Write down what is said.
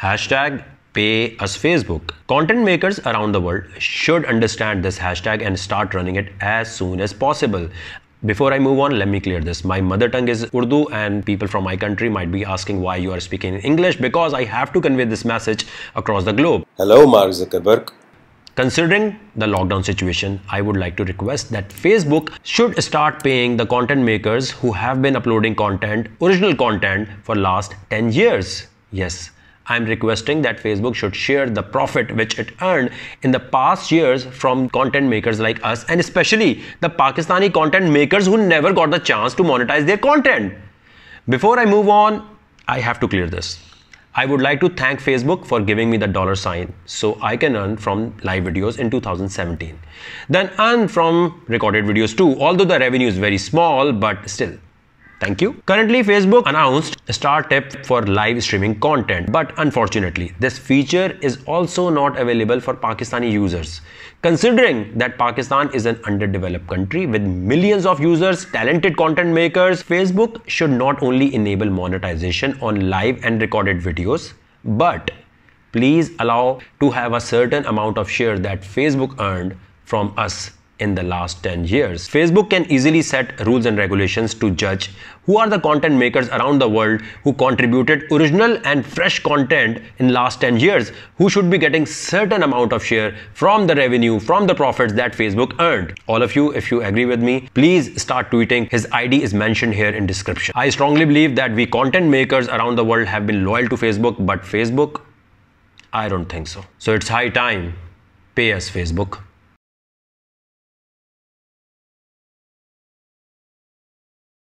Hashtag pay us Facebook. Content makers around the world should understand this hashtag and start running it as soon as possible. Before I move on, let me clear this. My mother tongue is Urdu, and people from my country might be asking why you are speaking in English because I have to convey this message across the globe. Hello, Mark Zuckerberg. Considering the lockdown situation, I would like to request that Facebook should start paying the content makers who have been uploading content, original content, for last 10 years. Yes, I'm requesting that Facebook should share the profit which it earned in the past years from content makers like us and especially the Pakistani content makers who never got the chance to monetize their content. Before I move on, I have to clear this. I would like to thank Facebook for giving me the dollar sign so I can earn from live videos in 2017. Then earn from recorded videos too, although the revenue is very small, but still. Thank you. Currently, Facebook announced Star Tip for live streaming content, but unfortunately, this feature is also not available for Pakistani users. Considering that Pakistan is an underdeveloped country with millions of users, talented content makers, Facebook should not only enable monetization on live and recorded videos, but please allow to have a certain amount of share that Facebook earned from us in the last 10 years. Facebook can easily set rules and regulations to judge who are the content makers around the world who contributed original and fresh content in last 10 years, who should be getting certain amount of share from the revenue, from the profits that Facebook earned. All of you, if you agree with me, please start tweeting. His ID is mentioned here in description. I strongly believe that we content makers around the world have been loyal to Facebook, but Facebook, I don't think so. So it's high time. Pay us, Facebook.